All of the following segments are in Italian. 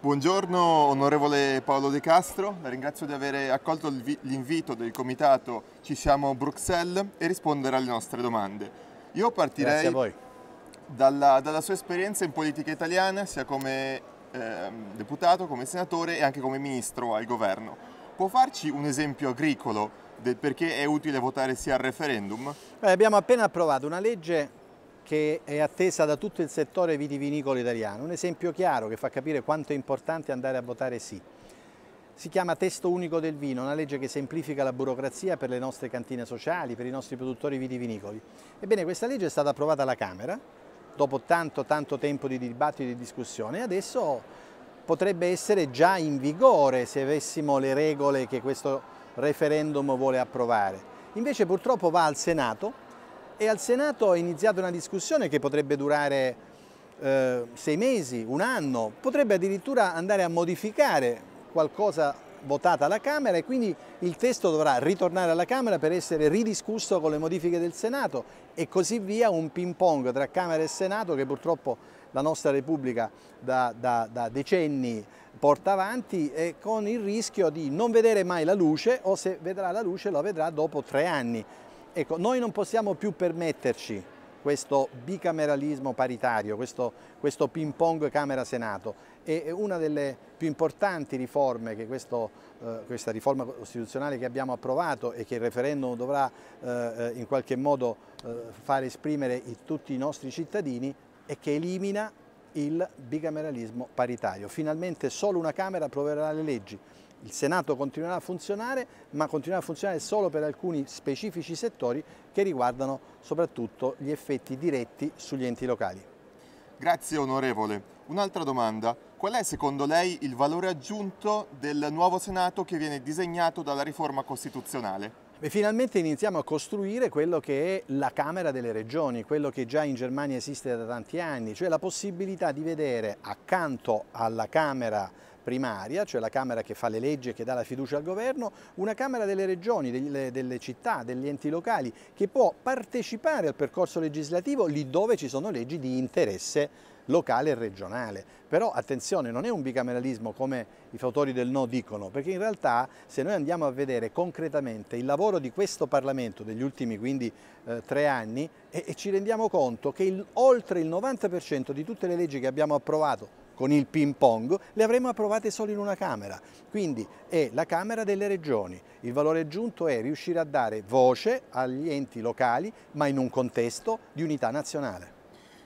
Buongiorno onorevole Paolo De Castro, la ringrazio di aver accolto l'invito del comitato Ci siamo Bruxelles e rispondere alle nostre domande. Io partirei dalla, dalla, sua esperienza in politica italiana, sia come eh, deputato, come senatore e anche come ministro al governo. Può farci un esempio agricolo del perché è utile votare sia al referendum? Beh, abbiamo appena approvato una legge che è attesa da tutto il settore vitivinicolo italiano. Un esempio chiaro che fa capire quanto è importante andare a votare sì. Si chiama Testo Unico del Vino, una legge che semplifica la burocrazia per le nostre cantine sociali, per i nostri produttori vitivinicoli. Ebbene, questa legge è stata approvata alla Camera, dopo tanto tanto tempo di dibattito e di discussione, e adesso potrebbe essere già in vigore se avessimo le regole che questo referendum vuole approvare. Invece purtroppo va al Senato e al Senato è iniziata una discussione che potrebbe durare eh, sei mesi, un anno, potrebbe addirittura andare a modificare qualcosa votata alla Camera e quindi il testo dovrà ritornare alla Camera per essere ridiscusso con le modifiche del Senato e così via un ping pong tra Camera e Senato che purtroppo la nostra Repubblica da, da, da decenni porta avanti e con il rischio di non vedere mai la luce o se vedrà la luce la vedrà dopo tre anni Ecco, noi non possiamo più permetterci questo bicameralismo paritario, questo, questo ping pong Camera-Senato. E una delle più importanti riforme che questo, eh, questa riforma costituzionale che abbiamo approvato e che il referendum dovrà eh, eh in qualche modo eh, fare esprimere i, tutti i nostri cittadini è che elimina il bicameralismo paritario. Finalmente solo una Camera approverà le leggi. Il Senato continuerà a funzionare, ma continuerà a funzionare solo per alcuni specifici settori che riguardano soprattutto gli effetti diretti sugli enti locali. Grazie onorevole. Un'altra domanda. Qual è secondo lei il valore aggiunto del nuovo Senato che viene disegnato dalla riforma costituzionale? E finalmente iniziamo a costruire quello che è la Camera delle Regioni, quello che già in Germania esiste da tanti anni, cioè la possibilità di vedere accanto alla Camera primaria, cioè la Camera che fa le leggi e che dà la fiducia al governo, una Camera delle regioni, delle, delle città, degli enti locali che può partecipare al percorso legislativo lì dove ci sono leggi di interesse locale e regionale. Però attenzione, non è un bicameralismo come i fautori del no dicono, perché in realtà se noi andiamo a vedere concretamente il lavoro di questo Parlamento degli ultimi quindi eh, tre anni e, e, ci rendiamo conto che il, oltre il 90% di tutte le leggi che abbiamo approvato con il ping pong, le avremo approvate solo in una Camera. Quindi è la Camera delle Regioni. Il valore aggiunto è riuscire a dare voce agli enti locali, ma in un contesto di unità nazionale.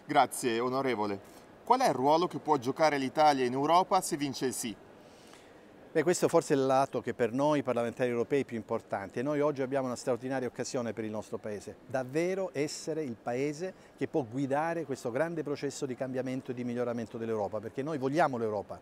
Grazie, onorevole. Qual è il ruolo che può giocare l'Italia in Europa se vince il sì? Beh, questo forse è il lato che per noi parlamentari europei è più importante noi oggi abbiamo una straordinaria occasione per il nostro Paese, davvero essere il Paese che può guidare questo grande processo di cambiamento e di miglioramento dell'Europa, perché noi vogliamo l'Europa,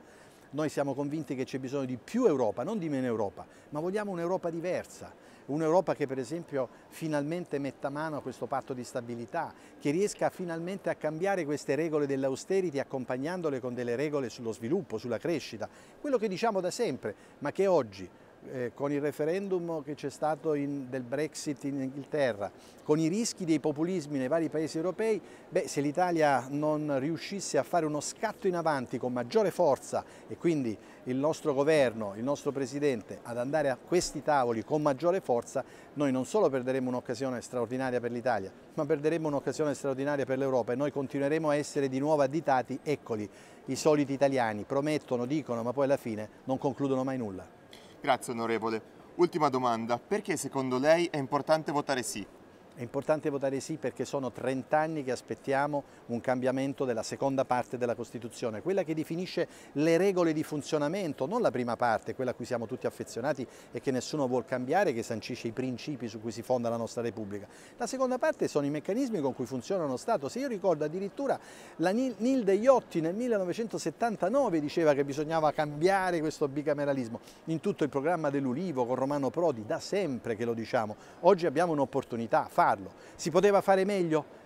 noi siamo convinti che c'è bisogno di più Europa, non di meno Europa, ma vogliamo un'Europa diversa, Un'Europa che per esempio finalmente metta mano a questo patto di stabilità, che riesca finalmente a cambiare queste regole dell'austerity accompagnandole con delle regole sullo sviluppo, sulla crescita, quello che diciamo da sempre, ma che oggi eh, con il referendum che c'è stato in, del Brexit in Inghilterra, con i rischi dei populismi nei vari paesi europei, beh, se l'Italia non riuscisse a fare uno scatto in avanti con maggiore forza e quindi il nostro governo, il nostro Presidente ad andare a questi tavoli con maggiore forza, noi non solo perderemo un'occasione straordinaria per l'Italia, ma perderemo un'occasione straordinaria per l'Europa e noi continueremo a essere di nuovo additati, eccoli, i soliti italiani, promettono, dicono, ma poi alla fine non concludono mai nulla. Grazie onorevole. Ultima domanda, perché secondo lei è importante votare sì? È importante votare sì perché sono 30 anni che aspettiamo un cambiamento della seconda parte della Costituzione, quella che definisce le regole di funzionamento, non la prima parte, quella a cui siamo tutti affezionati e che nessuno vuole cambiare, che sancisce i principi su cui si fonda la nostra Repubblica. La seconda parte sono i meccanismi con cui funziona uno Stato. Se io ricordo addirittura la Nilde Iotti nel 1979 diceva che bisognava cambiare questo bicameralismo. In tutto il programma dell'Ulivo con Romano Prodi, da sempre che lo diciamo. Oggi abbiamo un'opportunità farlo. Si poteva fare meglio?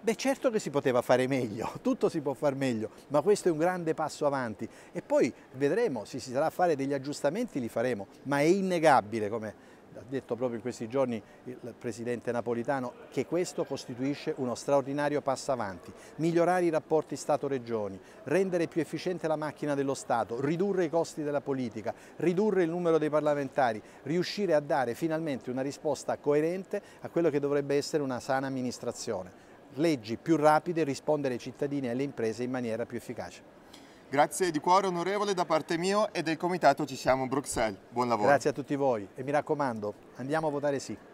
Beh certo che si poteva fare meglio, tutto si può fare meglio, ma questo è un grande passo avanti e poi vedremo, se si sarà a fare degli aggiustamenti li faremo, ma è innegabile come ha detto proprio in questi giorni il Presidente Napolitano che questo costituisce uno straordinario passo avanti, migliorare i rapporti Stato-Regioni, rendere più efficiente la macchina dello Stato, ridurre i costi della politica, ridurre il numero dei parlamentari, riuscire a dare finalmente una risposta coerente a quello che dovrebbe essere una sana amministrazione leggi più rapide, rispondere ai cittadini e alle imprese in maniera più efficace. Grazie di cuore onorevole da parte mio e del comitato Ci siamo Bruxelles. Buon lavoro. Grazie a tutti voi e mi raccomando, andiamo a votare sì.